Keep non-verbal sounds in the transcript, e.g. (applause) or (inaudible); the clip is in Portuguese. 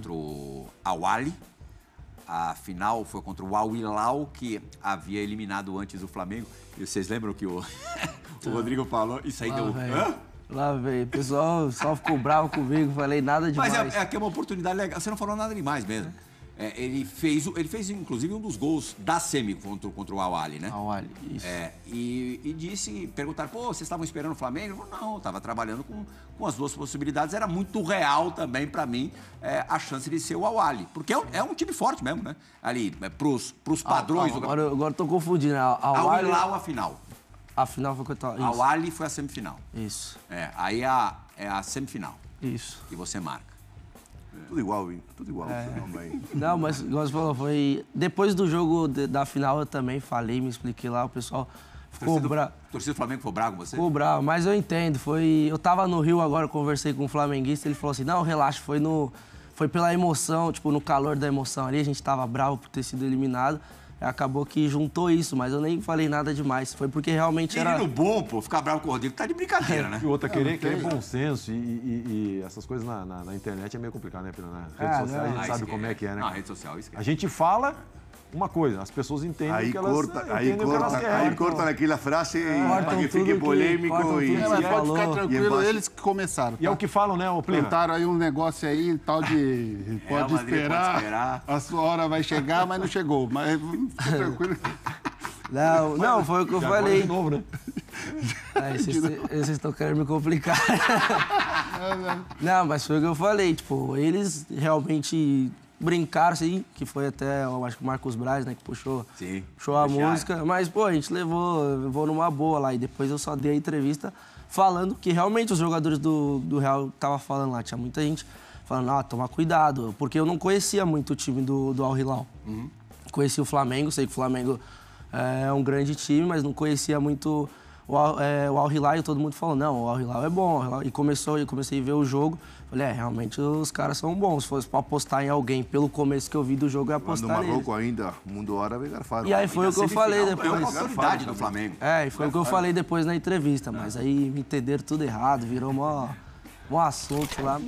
contra o Awali. A final foi contra o Awilau, que havia eliminado antes o Flamengo. E vocês lembram que o, (laughs) o ah. Rodrigo falou? Isso aí ah, deu. Véio. Hã? Lá, O pessoal só ficou bravo comigo, falei nada demais. Mas é, é, aqui é uma oportunidade legal. Você não falou nada demais mesmo. É. É, ele, fez, ele fez, inclusive, um dos gols da Semi contra, contra o Awali, né? Awali, isso. É, e, e, disse, perguntaram, pô, vocês estavam esperando o Flamengo? Falei, não, estava trabalhando com, com as duas possibilidades. Era muito real também, para mim, é, a chance de ser o Awali. Porque é, é um time forte mesmo, né? Ali, é, pros, pros ah, padrões... Ah, ah, agora, estou eu tô confundindo. Né? Awali... Awali, a final. A final foi contra... Isso. Awali foi a semifinal. Isso. É, aí a, é a semifinal. Isso. E você marca. Tudo igual, hein Tudo igual. É. Não, mas igual você falou, foi. Depois do jogo de, da final eu também falei, me expliquei lá, o pessoal ficou bravo. Torcida do Flamengo ficou bravo com você? Ficou bravo, mas eu entendo. Foi. Eu tava no Rio agora, conversei com um flamenguista, ele falou assim: não, relaxa, foi no. Foi pela emoção, tipo, no calor da emoção ali, a gente tava bravo por ter sido eliminado acabou que juntou isso, mas eu nem falei nada demais. Foi porque realmente Querido era. Menino é bom, pô, ficar bravo com o Rodrigo tá de brincadeira, né? E outra, é, querer, querer bom senso e, e, e essas coisas na, na, na, internet é meio complicado, né, Pina? Na rede é, social não, a gente sabe esquece. como é que é, né? Na rede social, isso. A gente fala uma coisa, as pessoas entendem aí que elas corta, eh, entendem aí corta, querem, Aí corta naquela frase é. para que fique polêmico que, e, tudo, e, é, pode ficar tranquilo, eles que começaram. E é tá? o que falam, né, o Plantaram aí um negócio aí, tal de (laughs) é, pode, esperar, pode esperar, a sua hora vai chegar, mas não chegou. Mas fique (laughs) tranquilo. Não, não, foi o que eu falei. De novo, né? (laughs) vocês estão querendo me complicar. É, né? Não, mas foi o que eu falei. Tipo, eles realmente brincaram, assim, que foi até, eu acho que o Marcos Braz, né, que puxou, Sim, puxou a música. Mas, pô, a gente levou, levou numa boa lá. E depois eu só dei a entrevista falando que realmente os jogadores do, do Real estavam falando lá. Tinha muita gente falando, ah, toma cuidado. Porque eu não conhecia muito o time do, do Al Hilal. Uhum. Conheci o Flamengo, sei que o Flamengo é um grande time, mas não conhecia muito o, é, o Al Hilal e todo mundo falou, não, o Al Hilal é bom. E começou, eu comecei a ver o jogo. Falei, é, realmente os caras são bons. Se fosse pra apostar em alguém pelo começo que eu vi do jogo, eu ia apostar Quando maluco ainda, mundo árabe é garfado. E aí foi o que eu falei depois. É uma do Flamengo. É, e foi o que eu falei depois na entrevista. Mas aí me entenderam tudo errado, virou mó, assunto lá.